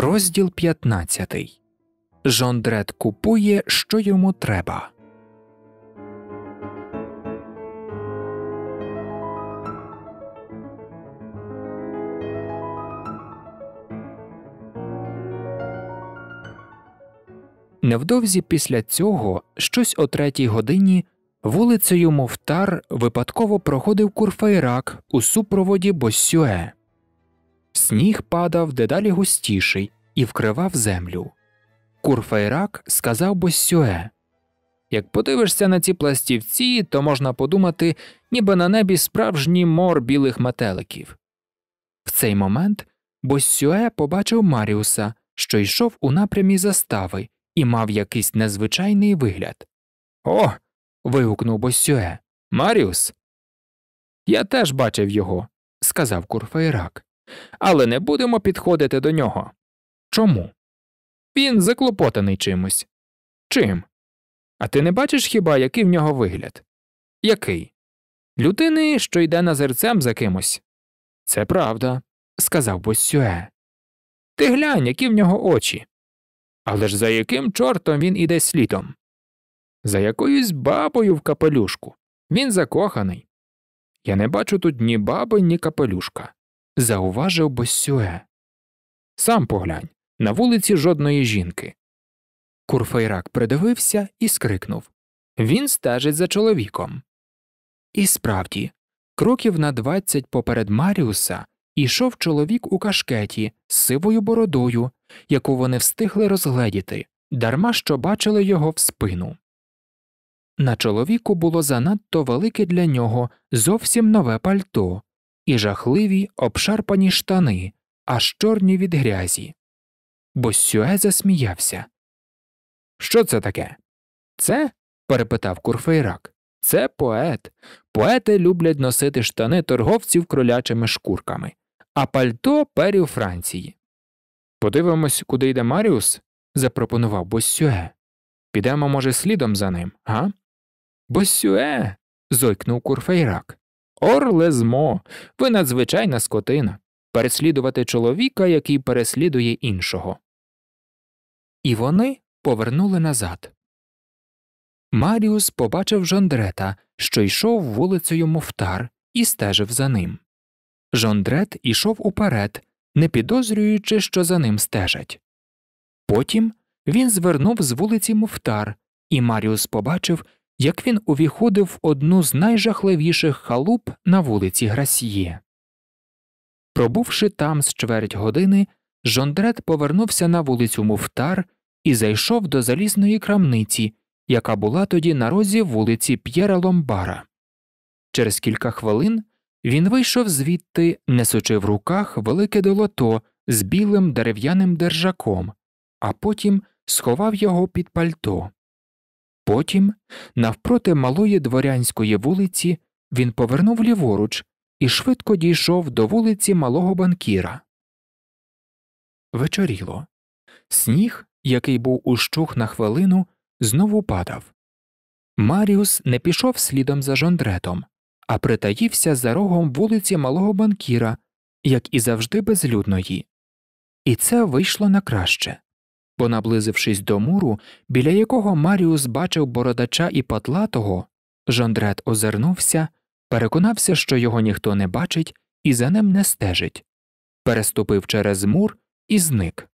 Розділ 15 Жондрет купує, що йому треба. Невдовзі після цього, щось о третій годині, вулицею Мовтар випадково проходив курфейрак у супроводі Боссюе. Сніг падав дедалі густіший і вкривав землю. Курфейрак сказав Боссюе Як подивишся на ці пластівці, то можна подумати, ніби на небі справжній мор білих метеликів. В цей момент Боссюе побачив Маріуса, що йшов у напрямі застави і мав якийсь незвичайний вигляд. О. вигукнув Боссюе. Маріус. Я теж бачив його, сказав Курфейрак але не будемо підходити до нього. Чому? Він заклопотаний чимось. Чим? А ти не бачиш хіба, який в нього вигляд? Який? Людини, що йде назерцем за кимось. Це правда, сказав боссюе. Ти глянь, які в нього очі. Але ж за яким чортом він іде слідом? За якоюсь бабою в капелюшку. Він закоханий. Я не бачу тут ні баби, ні капелюшка зауважив Босюе. Сам поглянь, на вулиці жодної жінки. Курфейрак придивився і скрикнув Він стежить за чоловіком. І справді, кроків на двадцять поперед Маріуса ішов чоловік у кашкеті з сивою бородою, яку вони встигли розгледіти, дарма що бачили його в спину. На чоловіку було занадто велике для нього зовсім нове пальто, і жахливі обшарпані штани, аж чорні від грязі. Боссюе засміявся. Що це таке? Це? перепитав курфейрак. Це поет. Поети люблять носити штани торговців кролячими шкурками, а пальто перів Франції. Подивимось, куди йде Маріус? запропонував Боссюе. Підемо, може, слідом за ним, га? Боссюе. зойкнув курфейрак. Орлезмо, ви надзвичайна скотина, переслідувати чоловіка, який переслідує іншого. І вони повернули назад. Маріус побачив Жондрета, що йшов вулицею Муфтар, і стежив за ним. Жондрет ішов уперед, не підозрюючи, що за ним стежать. Потім він звернув з вулиці Муфтар, і Маріус побачив, як він увіходив в одну з найжахливіших халуп на вулиці Грасьє. Пробувши там з чверть години, Жондрет повернувся на вулицю Муфтар і зайшов до залізної крамниці, яка була тоді на розі вулиці П'єра Ломбара. Через кілька хвилин він вийшов звідти, несучи в руках велике долото з білим дерев'яним держаком, а потім сховав його під пальто. Потім, навпроти малої дворянської вулиці, він повернув ліворуч і швидко дійшов до вулиці малого банкіра. Вечоріло. Сніг, який був ущух на хвилину, знову падав. Маріус не пішов слідом за жондретом, а притаївся за рогом вулиці малого банкіра, як і завжди безлюдної. І це вийшло на краще бо, наблизившись до муру, біля якого Маріус бачив бородача і патлатого, Жандрет озирнувся, переконався, що його ніхто не бачить і за ним не стежить, переступив через мур і зник.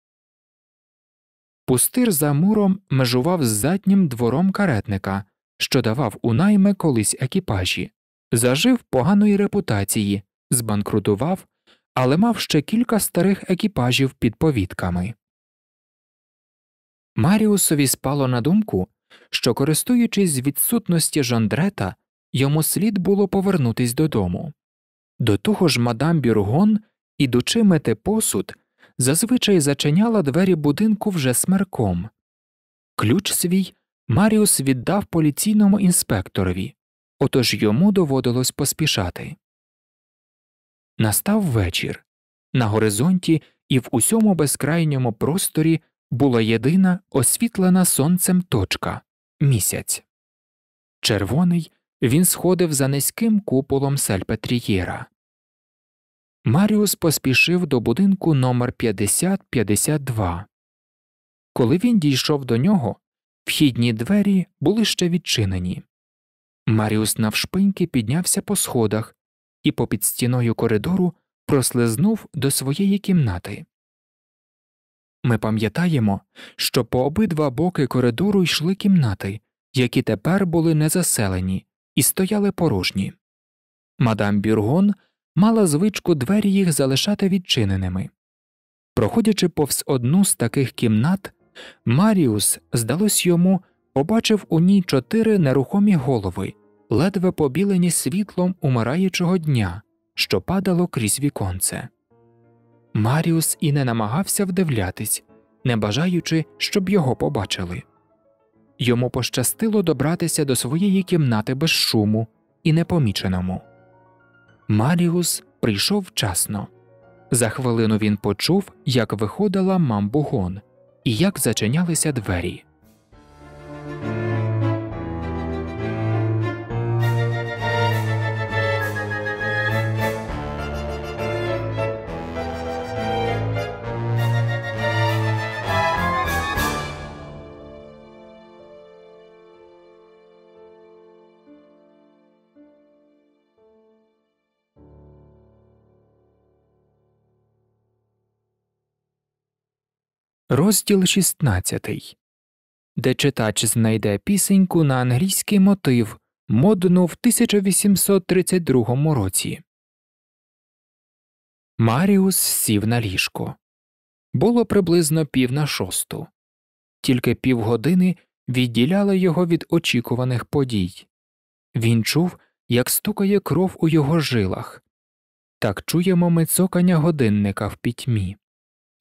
Пустир за муром межував з заднім двором каретника, що давав у найми колись екіпажі, зажив поганої репутації, збанкрутував, але мав ще кілька старих екіпажів під повідками. Маріусові спало на думку, що, користуючись з відсутності Жандрета, йому слід було повернутись додому. До того ж, мадам Бюргон, ідучи мити посуд, зазвичай зачиняла двері будинку вже смерком. Ключ свій Маріус віддав поліційному інспекторові, отож йому доводилось поспішати. Настав вечір. На горизонті і в усьому безкрайньому просторі була єдина освітлена сонцем точка місяць. Червоний він сходив за низьким куполом Сальпетрієра. Маріус поспішив до будинку номер 5052. Коли він дійшов до нього, вхідні двері були ще відчинені. Маріус навшпиньки піднявся по сходах і попід стіною коридору прослизнув до своєї кімнати. Ми пам'ятаємо, що по обидва боки коридору йшли кімнати, які тепер були незаселені і стояли порожні. Мадам Бюргон мала звичку двері їх залишати відчиненими. Проходячи повз одну з таких кімнат, Маріус, здалось йому, побачив у ній чотири нерухомі голови, ледве побілені світлом умираючого дня, що падало крізь віконце. Маріус і не намагався вдивлятись, не бажаючи, щоб його побачили. Йому пощастило добратися до своєї кімнати без шуму і непоміченому. Маріус прийшов вчасно. За хвилину він почув, як виходила мамбугон і як зачинялися двері. Розділ 16, де читач знайде пісеньку на англійський мотив, модну в 1832 році. Маріус сів на ліжко. Було приблизно пів на шосту. Тільки півгодини відділяло його від очікуваних подій. Він чув, як стукає кров у його жилах. Так чуємо ми цокання годинника в пітьмі.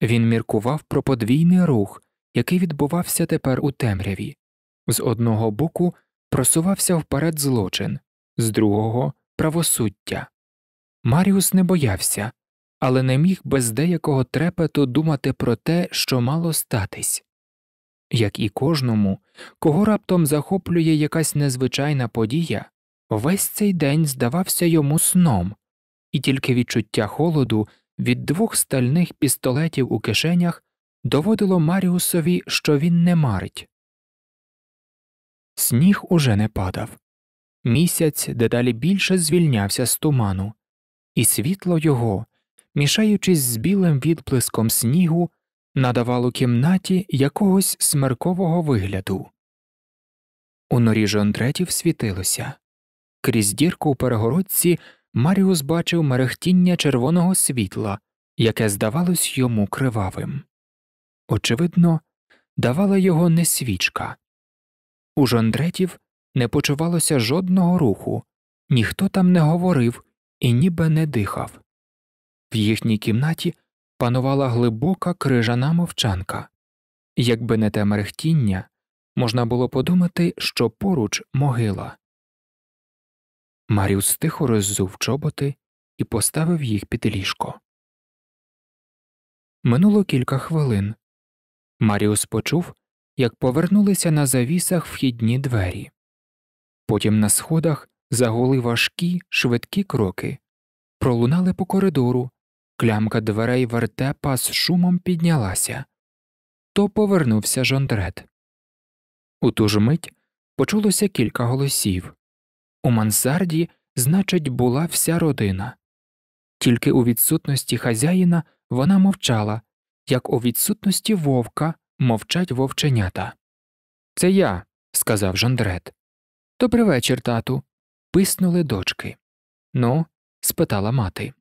Він міркував про подвійний рух, який відбувався тепер у темряві. З одного боку просувався вперед злочин, з другого правосуддя. Маріус не боявся, але не міг без деякого трепету думати про те, що мало статись. Як і кожному, кого раптом захоплює якась незвичайна подія, весь цей день здавався йому сном, і тільки відчуття холоду від двох стальних пістолетів у кишенях доводило Маріусові, що він не марить. Сніг уже не падав. Місяць дедалі більше звільнявся з туману, і світло його, мішаючись з білим відблиском снігу, надавало кімнаті якогось смеркового вигляду. У норі жондретів світилося крізь дірку у перегородці. Маріус бачив мерехтіння червоного світла, яке здавалось йому кривавим. Очевидно, давала його не свічка. У жондретів не почувалося жодного руху, ніхто там не говорив і ніби не дихав. В їхній кімнаті панувала глибока крижана мовчанка. Якби не те мерехтіння, можна було подумати, що поруч могила. Маріус тихо роззув чоботи і поставив їх під ліжко. Минуло кілька хвилин. Маріус почув, як повернулися на завісах вхідні двері. Потім на сходах загули важкі, швидкі кроки, пролунали по коридору, клямка дверей вертепа з шумом піднялася. То повернувся Жондрет. У ту ж мить почулося кілька голосів. У мансарді, значить, була вся родина. Тільки у відсутності хазяїна вона мовчала, як у відсутності вовка мовчать вовченята. Це я, сказав Жондрет. «Добрий вечір, тату. Писнули дочки. Ну, спитала мати.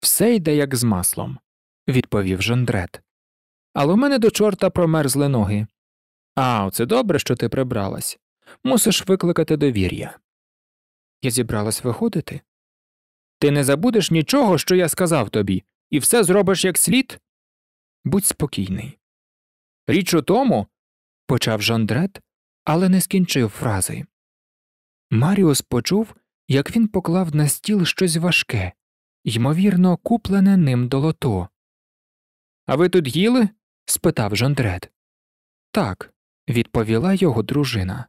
Все йде як з маслом, відповів Жондрет. Але в мене до чорта промерзли ноги. А, це добре, що ти прибралась мусиш викликати довір'я. Я зібралась виходити. Ти не забудеш нічого, що я сказав тобі, і все зробиш як слід? Будь спокійний. Річ у тому, почав Жандрет, але не скінчив фрази. Маріус почув, як він поклав на стіл щось важке, ймовірно, куплене ним долото. А ви тут їли? спитав Жандрет. Так, відповіла його дружина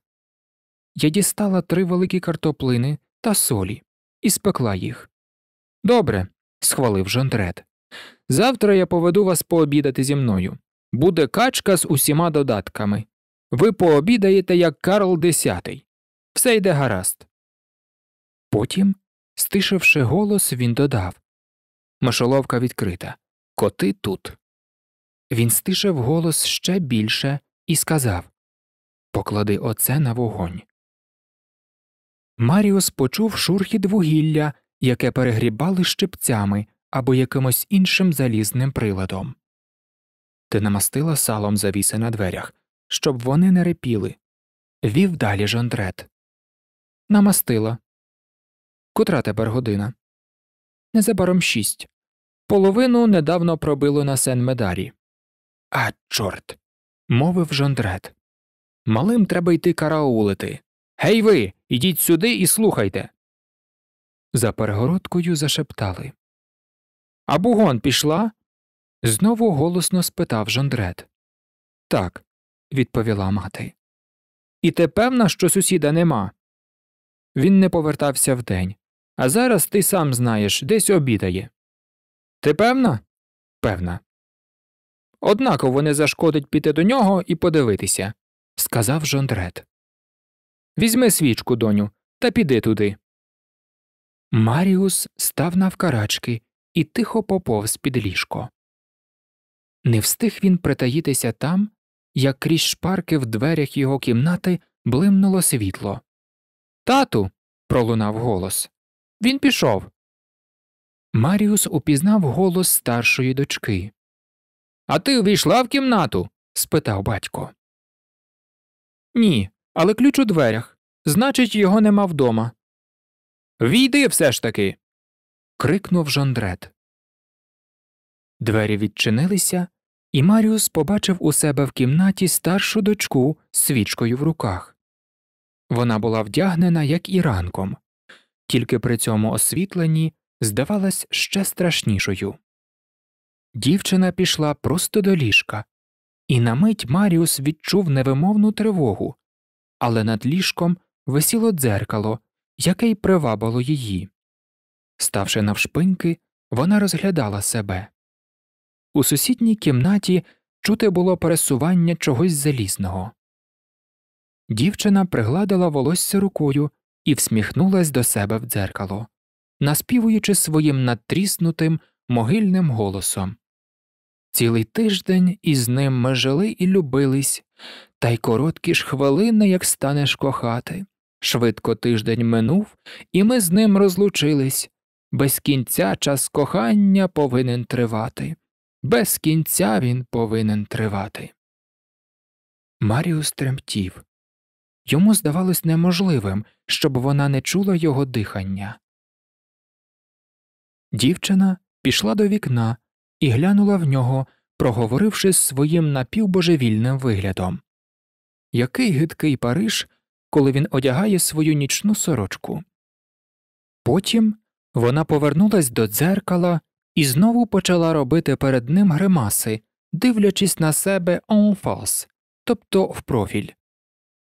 я дістала три великі картоплини та солі і спекла їх. Добре, схвалив Жондрет. Завтра я поведу вас пообідати зі мною. Буде качка з усіма додатками. Ви пообідаєте, як Карл десятий. Все йде гаразд. Потім, стишивши голос, він додав Мишоловка відкрита. Коти тут. Він стишив голос ще більше і сказав Поклади оце на вогонь. Маріус почув шурхід вугілля, яке перегрібали щепцями або якимось іншим залізним приладом. Ти намастила салом завіси на дверях, щоб вони не репіли. Вів далі Жондрет. Намастила. Котра тепер година? Незабаром шість. Половину недавно пробило на сен медарі. А, чорт. мовив Жондрет. Малим треба йти караулити. Гей ви. Ідіть сюди і слухайте. За перегородкою зашептали. А бугон пішла? знову голосно спитав Жондрет. Так, відповіла мати. І ти певна, що сусіда нема. Він не повертався вдень. А зараз ти сам знаєш, десь обідає. Ти певна? Певна. Однаково не зашкодить піти до нього і подивитися, сказав Жондрет. Візьми свічку, доню, та піди туди. Маріус став навкарачки і тихо поповз під ліжко. Не встиг він притаїтися там, як крізь шпарки в дверях його кімнати блимнуло світло. Тату. пролунав голос. Він пішов. Маріус упізнав голос старшої дочки. А ти увійшла в кімнату? спитав батько. Ні, але ключ у дверях. Значить, його нема вдома. Війди все ж таки. крикнув Жондрет. Двері відчинилися, і Маріус побачив у себе в кімнаті старшу дочку з свічкою в руках. Вона була вдягнена, як і ранком, тільки при цьому освітленні здавалась ще страшнішою. Дівчина пішла просто до ліжка, і на мить Маріус відчув невимовну тривогу, але над ліжком висіло дзеркало, яке й привабило її. Ставши навшпиньки, вона розглядала себе. У сусідній кімнаті чути було пересування чогось залізного. Дівчина пригладила волосся рукою і всміхнулася до себе в дзеркало, наспівуючи своїм надтріснутим, могильним голосом. Цілий тиждень із ним ми жили і любились, та й короткі ж хвилини, як станеш кохати. Швидко тиждень минув, і ми з ним розлучились. Без кінця час кохання повинен тривати, без кінця він повинен тривати. Маріус тремтів. Йому здавалось неможливим, щоб вона не чула його дихання. Дівчина пішла до вікна і глянула в нього, проговоривши своїм напівбожевільним виглядом який гидкий Париж, коли він одягає свою нічну сорочку. Потім вона повернулась до дзеркала і знову почала робити перед ним гримаси, дивлячись на себе онфас, тобто в профіль.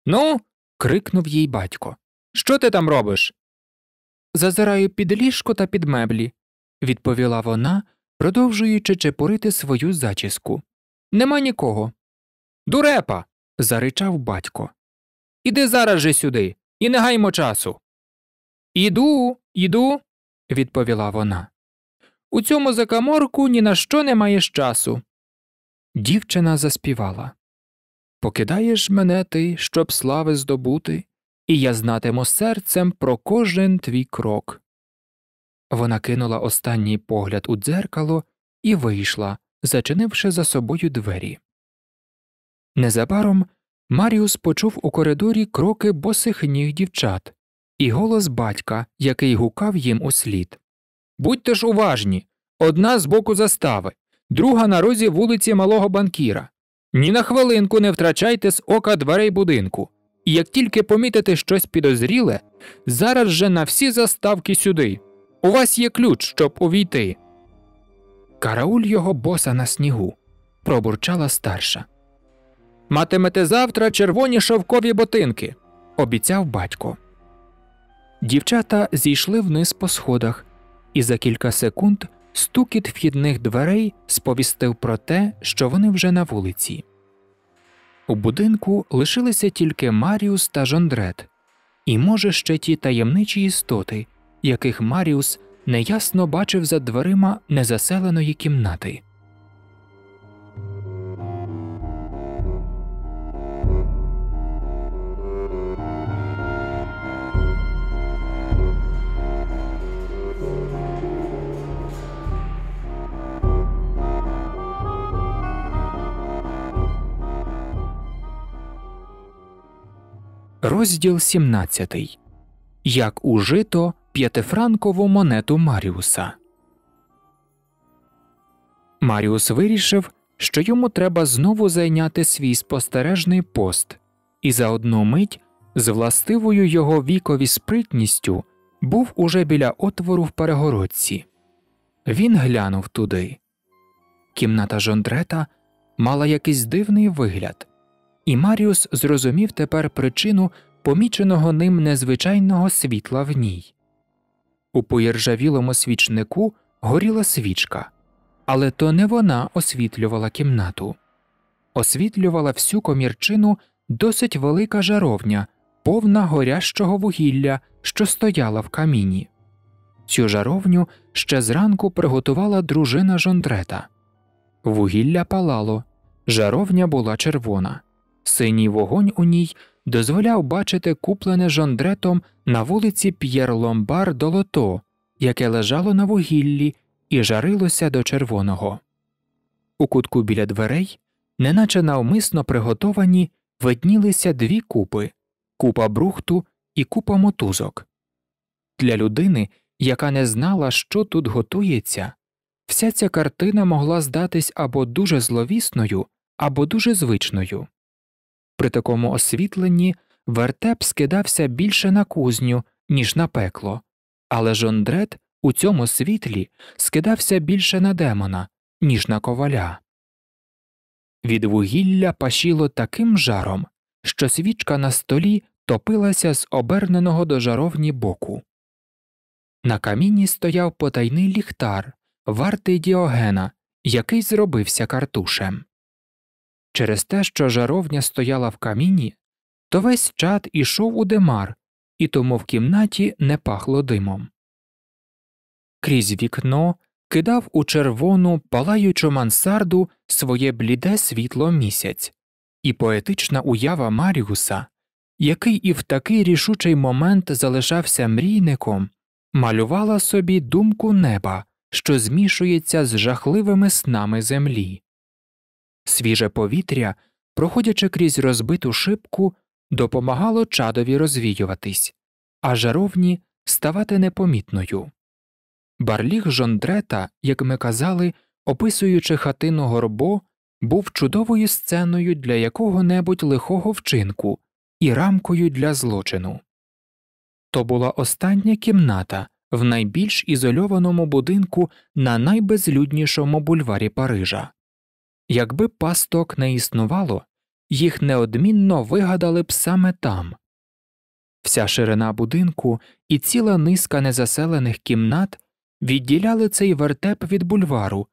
Ну. крикнув їй батько. Що ти там робиш? Зазираю під ліжко та під меблі, відповіла вона, продовжуючи чепурити свою зачіску. Нема нікого. Дурепа заричав батько. Іди зараз же сюди і не гаймо часу. Іду, іду, відповіла вона. У цьому закаморку ні на що не маєш часу. Дівчина заспівала Покидаєш мене ти, щоб слави здобути, і я знатиму серцем про кожен твій крок. Вона кинула останній погляд у дзеркало і вийшла, зачинивши за собою двері. Незабаром Маріус почув у коридорі кроки босих ніг дівчат і голос батька, який гукав їм у слід. Будьте ж уважні одна з боку застави, друга на розі вулиці Малого Банкіра. Ні на хвилинку не втрачайте з ока дверей будинку, і як тільки помітите щось підозріле, зараз же на всі заставки сюди. У вас є ключ, щоб увійти. Карауль його боса на снігу, пробурчала старша. Матимете завтра червоні шовкові ботинки, обіцяв батько. Дівчата зійшли вниз по сходах, і за кілька секунд стукіт вхідних дверей сповістив про те, що вони вже на вулиці. У будинку лишилися тільки Маріус та Жондрет, і, може, ще ті таємничі істоти, яких Маріус неясно бачив за дверима незаселеної кімнати. Розділ 17. Як ужито п'ятифранкову монету Маріуса. Маріус вирішив, що йому треба знову зайняти свій спостережний пост, і за одну мить з властивою його вікові спритністю був уже біля отвору в перегородці. Він глянув туди. Кімната Жондрета мала якийсь дивний вигляд і Маріус зрозумів тепер причину поміченого ним незвичайного світла в ній. У поіржавілому свічнику горіла свічка, але то не вона освітлювала кімнату, освітлювала всю комірчину досить велика жаровня, повна горящого вугілля, що стояла в каміні. Цю жаровню ще зранку приготувала дружина Жондрета. Вугілля палало, жаровня була червона. Синій вогонь у ній дозволяв бачити куплене жондретом на вулиці П'єр Ломбар долото, яке лежало на вугіллі і жарилося до червоного. У кутку біля дверей, неначе навмисно приготовані, виднілися дві купи купа брухту і купа мотузок. Для людини, яка не знала, що тут готується, вся ця картина могла здатись або дуже зловісною, або дуже звичною. При такому освітленні вертеп скидався більше на кузню, ніж на пекло, але Жондрет у цьому світлі скидався більше на демона, ніж на коваля. Від вугілля пашіло таким жаром, що свічка на столі топилася з оберненого до жаровні боку. На каміні стояв потайний ліхтар, вартий діогена, який зробився картушем. Через те, що жаровня стояла в каміні, то весь чад ішов у димар, і тому в кімнаті не пахло димом. Крізь вікно кидав у червону палаючу мансарду своє бліде світло місяць, і поетична уява Маріуса, який і в такий рішучий момент залишався мрійником, малювала собі думку неба, що змішується з жахливими снами землі. Свіже повітря, проходячи крізь розбиту шибку, допомагало чадові розвіюватись, а жаровні ставати непомітною. Барліг Жондрета, як ми казали, описуючи хатину горбо, був чудовою сценою для якого небудь лихого вчинку і рамкою для злочину. То була остання кімната в найбільш ізольованому будинку на найбезлюднішому бульварі Парижа. Якби пасток не існувало, їх неодмінно вигадали б саме там. Вся ширина будинку і ціла низка незаселених кімнат відділяли цей вертеп від бульвару,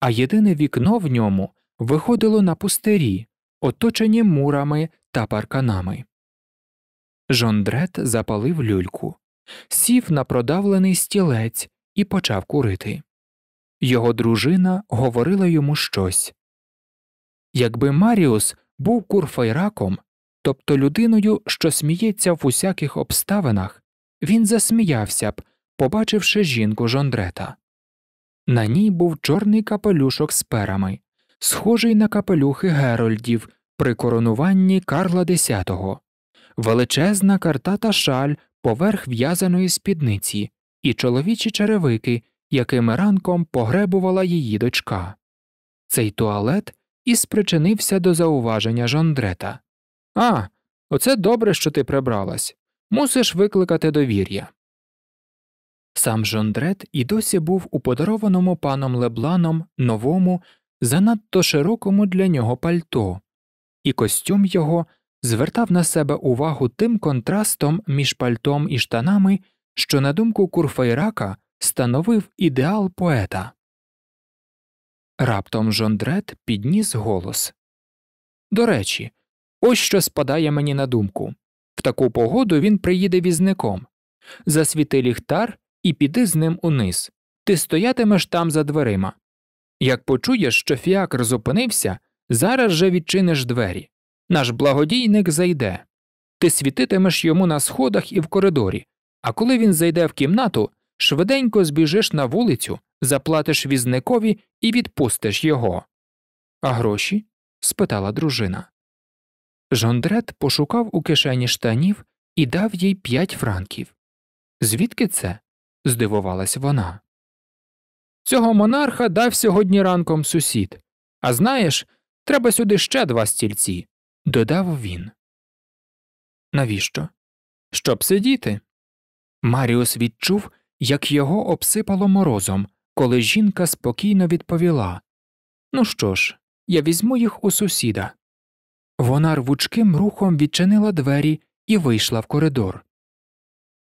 а єдине вікно в ньому виходило на пустирі, оточені мурами та парканами. Жондрет запалив люльку, сів на продавлений стілець і почав курити. Його дружина говорила йому щось. Якби Маріус був курфайраком, тобто людиною, що сміється в усяких обставинах, він засміявся б, побачивши жінку Жондрета. На ній був чорний капелюшок з перами, схожий на капелюхи Герольдів при коронуванні Карла X, величезна картата шаль поверх в'язаної спідниці і чоловічі черевики, якими ранком погребувала її дочка. Цей туалет і спричинився до зауваження Жондрета. А, оце добре, що ти прибралась. Мусиш викликати довір'я. Сам Жондрет і досі був у подарованому паном Лебланом новому, занадто широкому для нього пальто, і костюм його звертав на себе увагу тим контрастом між пальтом і штанами, що, на думку Курфейрака, становив ідеал поета. Раптом Жондрет підніс голос. До речі, ось що спадає мені на думку в таку погоду він приїде візником. Засвіти ліхтар і піди з ним униз. Ти стоятимеш там за дверима. Як почуєш, що фіакр зупинився, зараз же відчиниш двері. Наш благодійник зайде. Ти світитимеш йому на сходах і в коридорі, а коли він зайде в кімнату, швиденько збіжиш на вулицю, заплатиш візникові і відпустиш його. А гроші? спитала дружина. Жондрет пошукав у кишені штанів і дав їй п'ять франків. Звідки це? здивувалась вона. Цього монарха дав сьогодні ранком сусід. А знаєш, треба сюди ще два стільці, додав він. Навіщо? Щоб сидіти. Маріус відчув, як його обсипало морозом, коли жінка спокійно відповіла Ну що ж, я візьму їх у сусіда. Вона рвучким рухом відчинила двері і вийшла в коридор.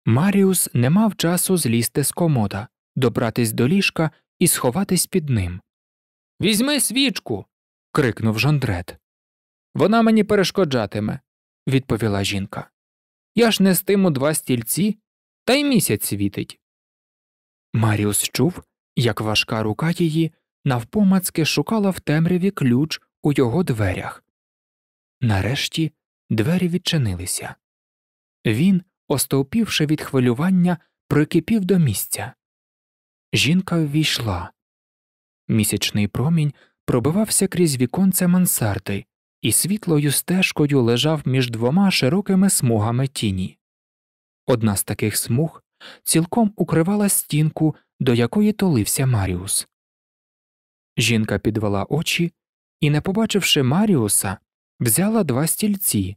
Маріус не мав часу злізти з комода, добратись до ліжка і сховатись під ним. Візьми свічку. крикнув Жондрет. Вона мені перешкоджатиме, відповіла жінка. Я ж нестиму два стільці, та й місяць світить. Маріус чув, як важка рука її навпомацки шукала в темряві ключ у його дверях. Нарешті двері відчинилися. Він, остовпівши від хвилювання, прикипів до місця. Жінка ввійшла. Місячний промінь пробивався крізь віконце мансарди, і світлою стежкою лежав між двома широкими смугами тіні. Одна з таких смуг цілком укривала стінку до якої толився Маріус. Жінка підвела очі і, не побачивши Маріуса, взяла два стільці.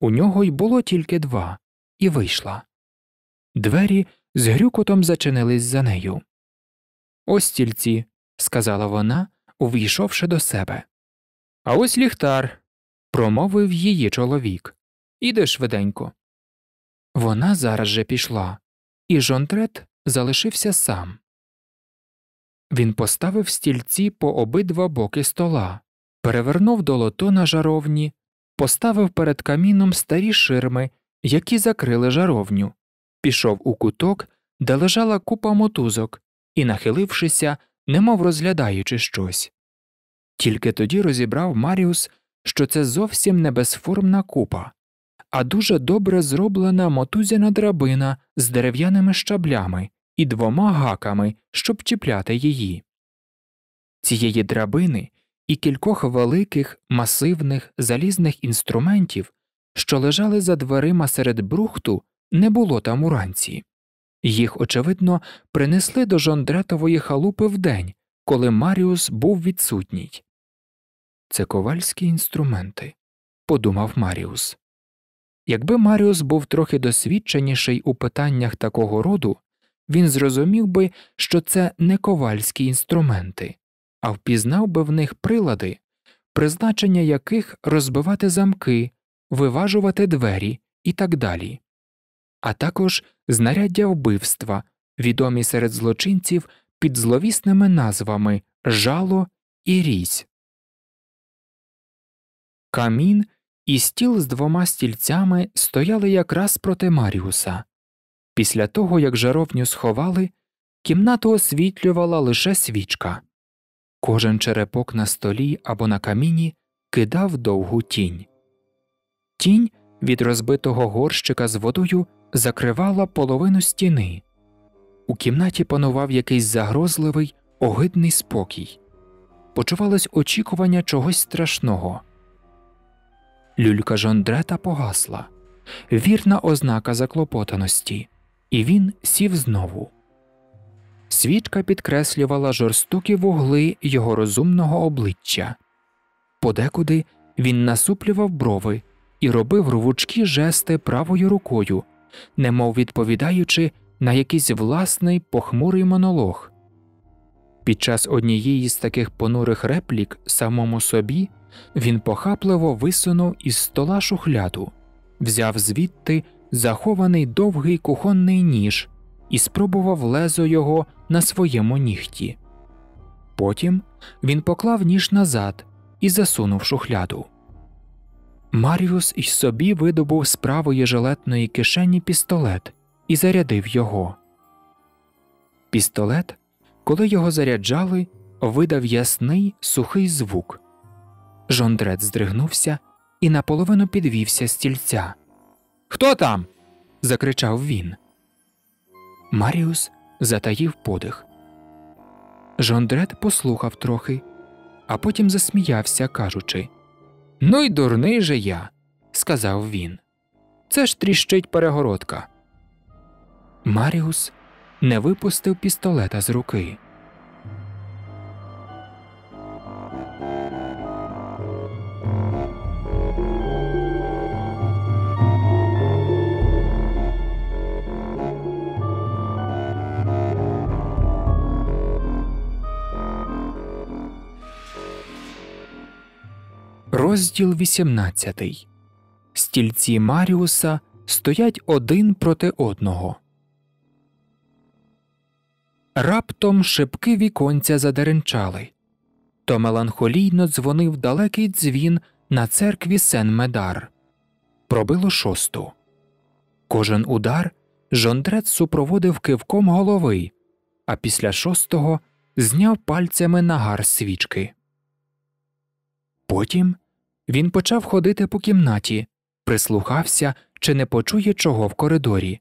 У нього й було тільки два, і вийшла. Двері з грюкотом зачинились за нею. Ось стільці, сказала вона, увійшовши до себе. А ось ліхтар. промовив її чоловік. Іде швиденько. Вона зараз же пішла, і Жонтрет залишився сам. Він поставив стільці по обидва боки стола, перевернув долото на жаровні, поставив перед каміном старі ширми, які закрили жаровню, пішов у куток, де лежала купа мотузок, і, нахилившися, немов розглядаючи щось. Тільки тоді розібрав Маріус, що це зовсім не безформна купа, а дуже добре зроблена мотузяна драбина з дерев'яними щаблями, і двома гаками, щоб чіпляти її. Цієї драбини і кількох великих масивних залізних інструментів, що лежали за дверима серед брухту, не було там уранці. Їх, очевидно, принесли до жондретової халупи вдень, коли Маріус був відсутній. Це ковальські інструменти, подумав Маріус. Якби Маріус був трохи досвідченіший у питаннях такого роду, він зрозумів би, що це не ковальські інструменти, а впізнав би в них прилади, призначення яких розбивати замки, виважувати двері і так далі, а також знаряддя вбивства, відомі серед злочинців під зловісними назвами жало і різь. Камін і стіл з двома стільцями стояли якраз проти Маріуса. Після того, як жаровню сховали, кімнату освітлювала лише свічка. Кожен черепок на столі або на каміні кидав довгу тінь. Тінь від розбитого горщика з водою закривала половину стіни. У кімнаті панував якийсь загрозливий, огидний спокій. Почувалось очікування чогось страшного. Люлька Жондрета погасла вірна ознака заклопотаності і він сів знову. Свічка підкреслювала жорстокі вугли його розумного обличчя. Подекуди він насуплював брови і робив рвучкі жести правою рукою, немов відповідаючи на якийсь власний похмурий монолог. Під час однієї з таких понурих реплік самому собі він похапливо висунув із стола шухляду, взяв звідти захований довгий кухонний ніж і спробував лезо його на своєму нігті. Потім він поклав ніж назад і засунув шухляду. Маріус й собі видобув з правої жилетної кишені пістолет і зарядив його. Пістолет, коли його заряджали, видав ясний сухий звук. Жондрет здригнувся і наполовину підвівся з стільця. Хто там? закричав він. Маріус затаїв подих. Жондрет послухав трохи, а потім засміявся, кажучи Ну й дурний же я, сказав він. Це ж тріщить перегородка. Маріус не випустив пістолета з руки. Розділ 18 Стільці Маріуса стоять один проти одного. Раптом шибки віконця задеренчали. То меланхолійно дзвонив далекий дзвін на церкві Сен Медар. Пробило шосту. Кожен удар Жондрет супроводив кивком голови, а після шостого зняв пальцями нагар свічки. Потім він почав ходити по кімнаті, прислухався, чи не почує чого в коридорі.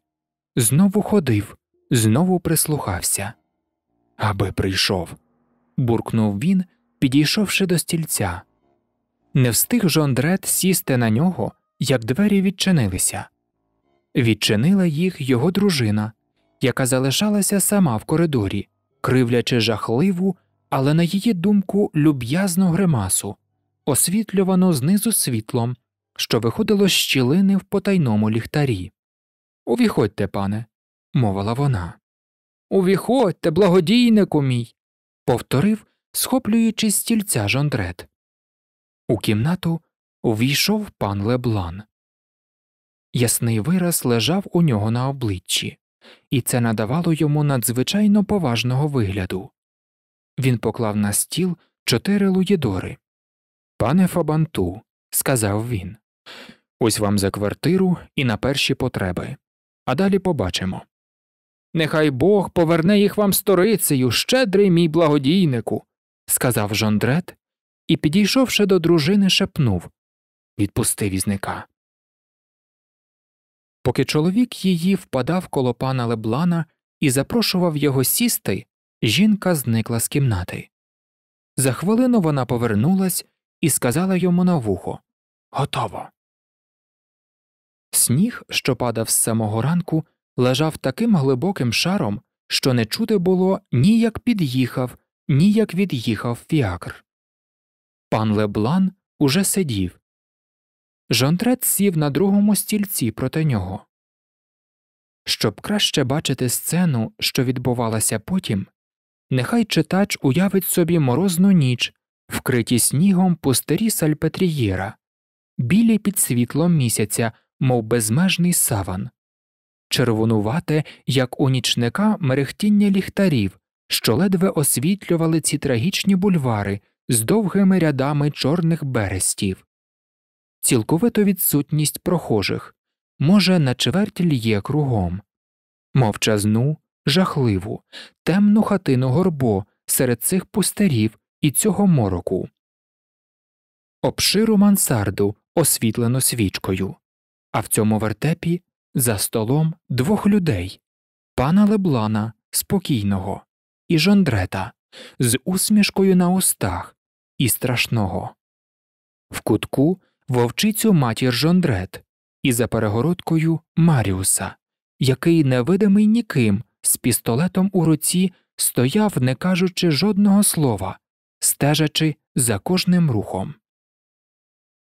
Знову ходив, знову прислухався. Аби прийшов. буркнув він, підійшовши до стільця. Не встиг Жондрет сісти на нього, як двері відчинилися. Відчинила їх його дружина, яка залишалася сама в коридорі, кривлячи жахливу, але, на її думку, люб'язну гримасу освітлювано знизу світлом, що виходило з щілини в потайному ліхтарі. Увіходьте, пане, мовила вона. Увіходьте, благодійнику мій. повторив, схоплюючи стільця Жондрет. У кімнату увійшов пан Леблан. Ясний вираз лежав у нього на обличчі, і це надавало йому надзвичайно поважного вигляду. Він поклав на стіл чотири луїдори, Пане Фабанту, сказав він, ось вам за квартиру і на перші потреби. А далі побачимо. Нехай Бог поверне їх вам сторицею, щедрий мій благодійнику, сказав Жондрет і, підійшовши до дружини, шепнув Відпусти візника. Поки чоловік її впадав коло пана Леблана і запрошував його сісти, жінка зникла з кімнати. За хвилину вона повернулась і сказала йому на вухо Готово. Сніг, що падав з самого ранку, лежав таким глибоким шаром, що не чути було ні як під'їхав, ні як від'їхав фіакр. Пан Леблан уже сидів. Жонтрет сів на другому стільці проти нього. Щоб краще бачити сцену, що відбувалася потім, нехай читач уявить собі морозну ніч вкриті снігом пустирі сальпетрієра, білі під світлом місяця, мов безмежний саван, червонувате, як у нічника мерехтіння ліхтарів, що ледве освітлювали ці трагічні бульвари з довгими рядами чорних берестів, цілковито відсутність прохожих, може, на чверть льє кругом, мовчазну, жахливу, темну хатину горбо серед цих пустирів і цього мороку. Обширу мансарду освітлено свічкою, а в цьому вертепі за столом двох людей пана Леблана спокійного і Жондрета з усмішкою на устах і страшного. В кутку вовчицю матір Жондрет, і за перегородкою Маріуса, який невидимий ніким з пістолетом у руці стояв, не кажучи жодного слова, стежачи за кожним рухом.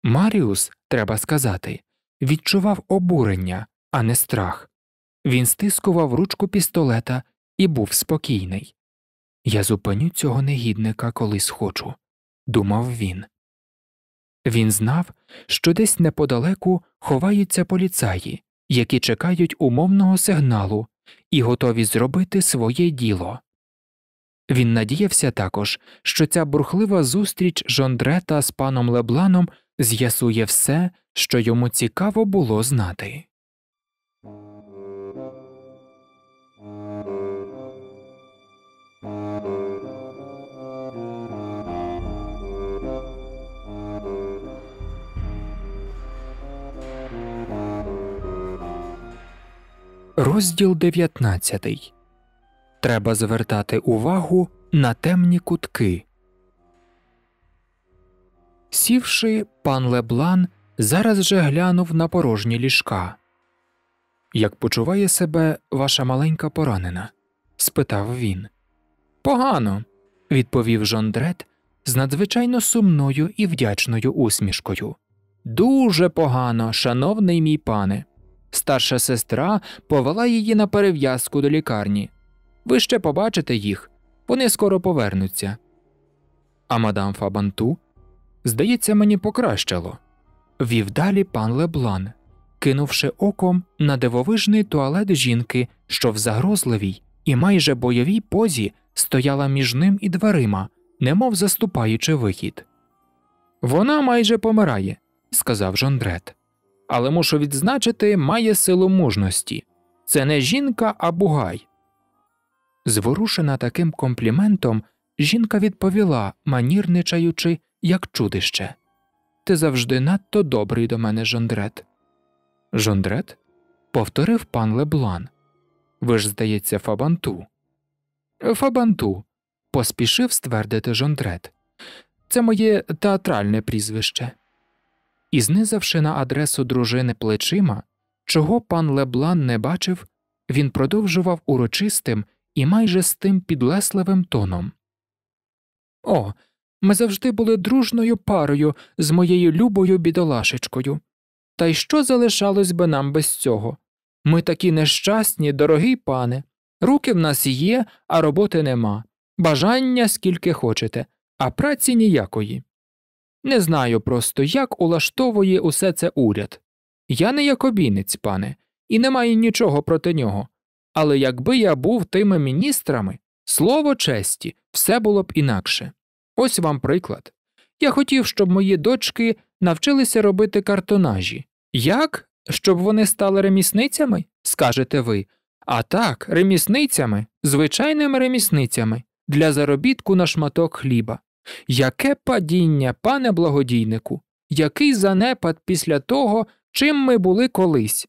Маріус, треба сказати, відчував обурення, а не страх. Він стискував ручку пістолета і був спокійний. Я зупиню цього негідника, коли схочу, думав він. Він знав, що десь неподалеку ховаються поліцаї, які чекають умовного сигналу і готові зробити своє діло. Він надіявся також, що ця бурхлива зустріч Жондрета з паном Лебланом з'ясує все, що йому цікаво було знати. Розділ 19 треба звертати увагу на темні кутки. Сівши, пан Леблан зараз же глянув на порожні ліжка. Як почуває себе ваша маленька поранена? спитав він. Погано, відповів Жондрет з надзвичайно сумною і вдячною усмішкою. Дуже погано, шановний мій пане. Старша сестра повела її на перев'язку до лікарні. Ви ще побачите їх, вони скоро повернуться. А мадам Фабанту, здається, мені покращало. Вів далі пан Леблан, кинувши оком на дивовижний туалет жінки, що в загрозливій і майже бойовій позі стояла між ним і дверима, немов заступаючи вихід. Вона майже помирає, сказав Жондрет. Але мушу відзначити, має силу мужності. Це не жінка, а бугай. Зворушена таким компліментом, жінка відповіла, манірничаючи, як чудище Ти завжди надто добрий до мене, Жондрет. Жондрет? повторив пан Леблан. Ви ж, здається, Фабанту. Фабанту, поспішив ствердити Жондрет. Це моє театральне прізвище. І знизавши на адресу дружини плечима, чого пан Леблан не бачив, він продовжував урочистим і майже з тим підлесливим тоном. О, ми завжди були дружною парою з моєю любою бідолашечкою. Та й що залишалось би нам без цього? Ми такі нещасні, дорогі пане, руки в нас є, а роботи нема, бажання скільки хочете, а праці ніякої. Не знаю просто, як улаштовує усе це уряд. Я не якобінець, пане, і не маю нічого проти нього. Але якби я був тими міністрами, слово честі, все було б інакше. Ось вам приклад. Я хотів, щоб мої дочки навчилися робити картонажі. Як? Щоб вони стали ремісницями? скажете ви. А так, ремісницями, звичайними ремісницями, для заробітку на шматок хліба. Яке падіння, пане благодійнику, який занепад після того, чим ми були колись,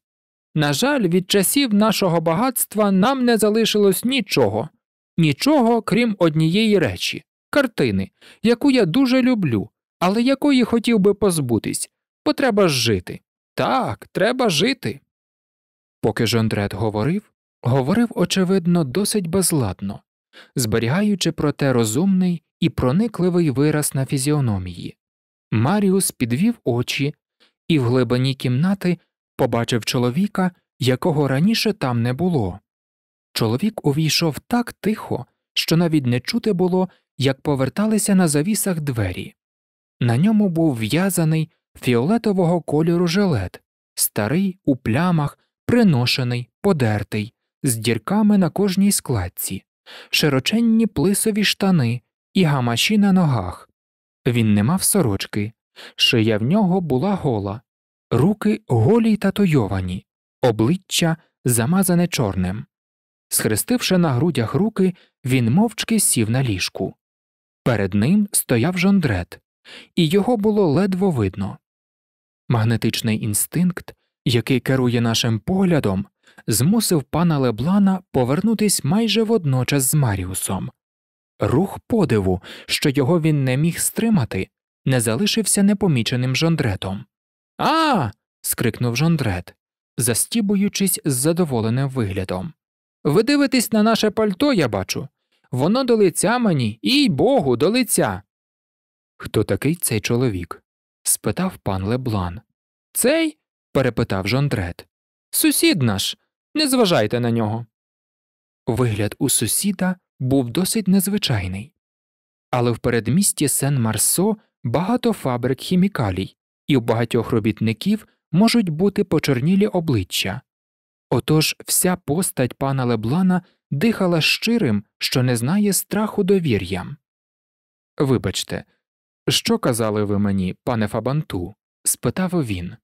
на жаль, від часів нашого багатства нам не залишилось нічого, нічого крім однієї речі картини, яку я дуже люблю, але якої хотів би позбутись, бо треба ж жити. Так, треба жити. Поки Жондрет говорив, говорив, очевидно, досить безладно, зберігаючи проте розумний і проникливий вираз на фізіономії. Маріус підвів очі і в глибині кімнати побачив чоловіка, якого раніше там не було. Чоловік увійшов так тихо, що навіть не чути було, як поверталися на завісах двері. На ньому був в'язаний фіолетового кольору жилет, старий у плямах, приношений, подертий, з дірками на кожній складці, широченні плисові штани і гамаші на ногах. Він не мав сорочки, шия в нього була гола, руки голі й татуйовані, обличчя замазане чорним. Схрестивши на грудях руки, він мовчки сів на ліжку. Перед ним стояв Жондрет, і його було ледво видно. Магнетичний інстинкт, який керує нашим поглядом, змусив пана Леблана повернутись майже водночас з Маріусом. Рух подиву, що його він не міг стримати, не залишився непоміченим жондретом. А. скрикнув Жондрет, застібуючись з задоволеним виглядом. Ви дивитесь на наше пальто, я бачу. Воно до лиця мені, їй богу, до лиця. Хто такий цей чоловік? спитав пан Леблан. Цей? перепитав Жондрет. Сусід наш, не зважайте на нього. Вигляд у сусіда був досить незвичайний. Але в передмісті Сен Марсо багато фабрик хімікалій, і в багатьох робітників можуть бути почорнілі обличчя. Отож вся постать пана Леблана дихала щирим, що не знає страху довір'ям. Вибачте, що казали ви мені, пане Фабанту? спитав він.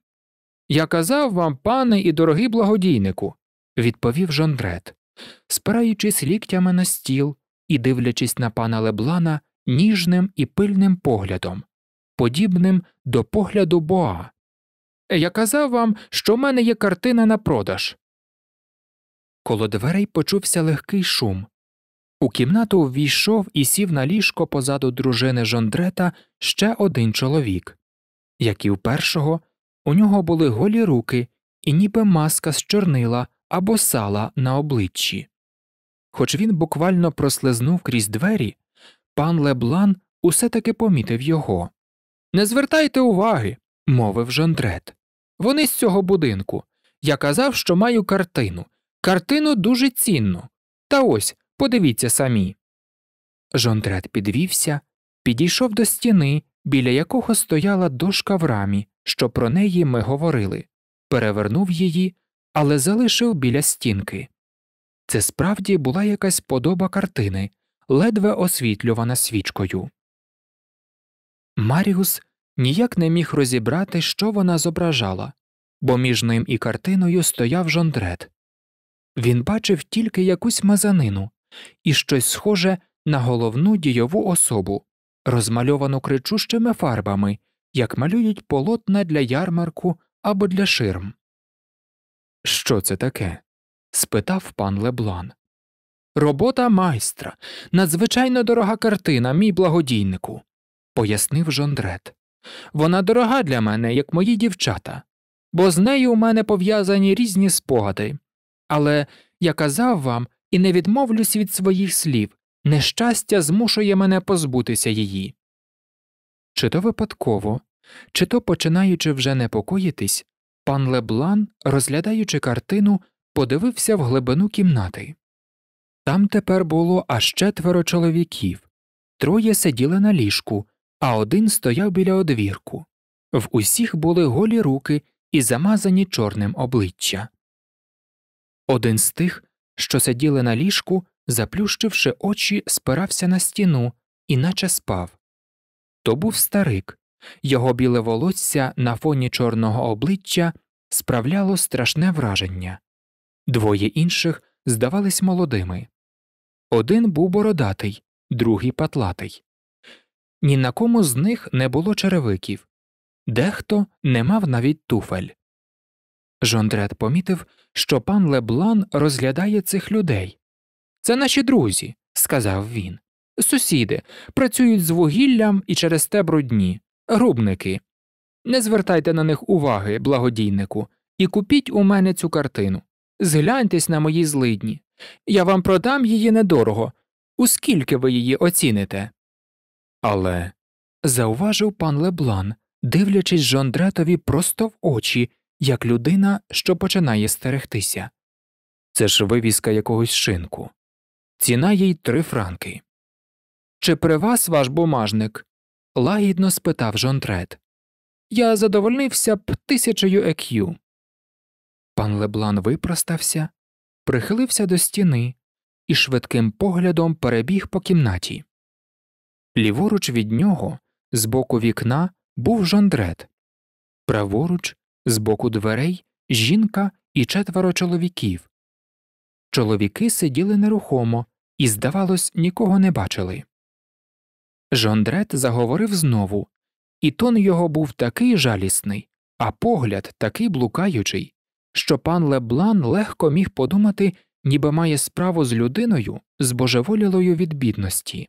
Я казав вам, пане і дорогий благодійнику, відповів Жондрет, спираючись ліктями на стіл і дивлячись на пана Леблана ніжним і пильним поглядом, подібним до погляду Боа. Я казав вам, що в мене є картина на продаж. Коло дверей почувся легкий шум. У кімнату ввійшов і сів на ліжко позаду дружини Жондрета ще один чоловік. Як і в першого, у нього були голі руки і ніби маска з чорнила або сала на обличчі. Хоч він буквально прослизнув крізь двері, пан Леблан усе таки помітив його. Не звертайте уваги, мовив Жондрет. Вони з цього будинку. Я казав, що маю картину. Картину дуже цінну. Та ось подивіться самі. Жондрет підвівся, підійшов до стіни, біля якого стояла дошка в рамі, що про неї ми говорили, перевернув її, але залишив біля стінки. Це справді була якась подоба картини, ледве освітлювана свічкою. Маріус ніяк не міг розібрати, що вона зображала, бо між ним і картиною стояв Жондрет. Він бачив тільки якусь мазанину і щось схоже на головну дійову особу, розмальовану кричущими фарбами, як малюють полотна для ярмарку або для ширм. Що це таке? спитав пан Леблан. Робота майстра, надзвичайно дорога картина, мій благодійнику пояснив Жондрет. Вона дорога для мене, як мої дівчата, бо з нею у мене пов'язані різні спогади. Але я казав вам і не відмовлюсь від своїх слів нещастя змушує мене позбутися її. Чи то випадково, чи то починаючи вже непокоїтись, пан Леблан, розглядаючи картину, подивився в глибину кімнати. Там тепер було аж четверо чоловіків, троє сиділи на ліжку, а один стояв біля одвірку. В усіх були голі руки і замазані чорним обличчя. Один з тих, що сиділи на ліжку, заплющивши очі, спирався на стіну, і наче спав. То був старик, його біле волосся на фоні чорного обличчя справляло страшне враження, двоє інших здавались молодими. Один був бородатий, другий патлатий ні на кому з них не було черевиків, дехто не мав навіть туфель. Жондрет помітив, що пан Леблан розглядає цих людей. Це наші друзі, сказав він. Сусіди працюють з вугіллям і через те брудні, грубники. Не звертайте на них уваги, благодійнику, і купіть у мене цю картину. Згляньтесь на мої злидні. Я вам продам її недорого. У скільки ви її оціните? Але, зауважив пан Леблан, дивлячись жондретові просто в очі, як людина, що починає стерегтися. Це ж вивіска якогось шинку, ціна їй три франки. Чи при вас ваш бумажник? лагідно спитав Жондрет. Я задовольнився б тисячею екю. Пан Леблан випростався, прихилився до стіни і швидким поглядом перебіг по кімнаті. Ліворуч від нього, з боку вікна, був Жондрет, праворуч, з боку дверей, жінка і четверо чоловіків. Чоловіки сиділи нерухомо і, здавалось, нікого не бачили. Жондрет заговорив знову, і тон його був такий жалісний, а погляд такий блукаючий, що пан Леблан легко міг подумати, ніби має справу з людиною, збожеволілою від бідності.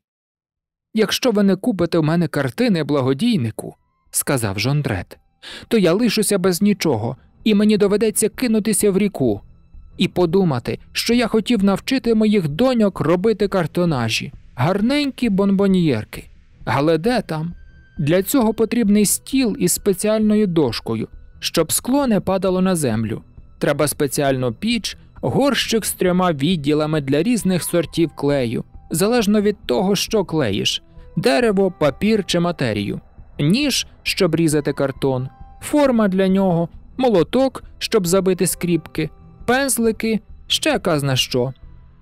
Якщо ви не купите в мене картини благодійнику, сказав Жондрет, то я лишуся без нічого, і мені доведеться кинутися в ріку і подумати, що я хотів навчити моїх доньок робити картонажі, гарненькі бонбоньєрки. Але де там? Для цього потрібний стіл із спеціальною дошкою, щоб скло не падало на землю. Треба спеціальну піч, горщик з трьома відділами для різних сортів клею залежно від того, що клеїш: дерево, папір чи матерію, ніж, щоб різати картон, форма для нього, молоток, щоб забити скріпки, пензлики, ще казна що.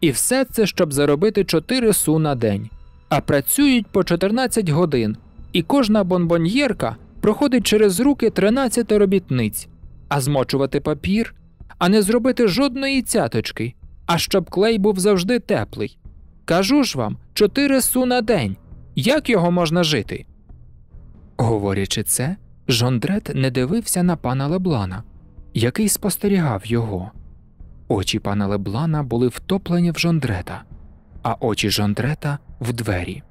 І все це, щоб заробити 4 су на день. А працюють по 14 годин, і кожна бонбоньєрка проходить через руки 13 робітниць, а змочувати папір, а не зробити жодної цяточки, а щоб клей був завжди теплий. Кажу ж вам, чотири су на день. Як його можна жити? Говорячи це, Жондрет не дивився на пана Леблана, який спостерігав його. Очі пана Леблана були втоплені в Жондрета, а очі Жондрета в двері.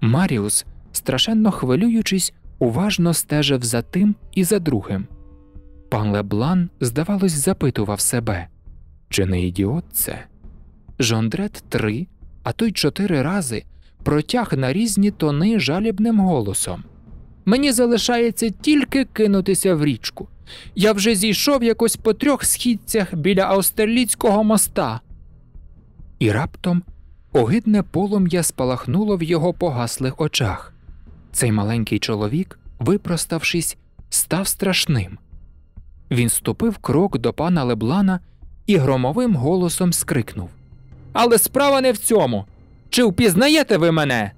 Маріус, страшенно хвилюючись, уважно стежив за тим і за другим. Пан Леблан, здавалось, запитував себе чи не ідіот це? Жондрет три, а то й чотири рази протяг на різні тони жалібним голосом. Мені залишається тільки кинутися в річку. Я вже зійшов якось по трьох східцях біля Аустерліцького моста. І раптом огидне полум'я спалахнуло в його погаслих очах. Цей маленький чоловік, випроставшись, став страшним. Він ступив крок до пана Леблана і громовим голосом скрикнув але справа не в цьому. Чи впізнаєте ви мене?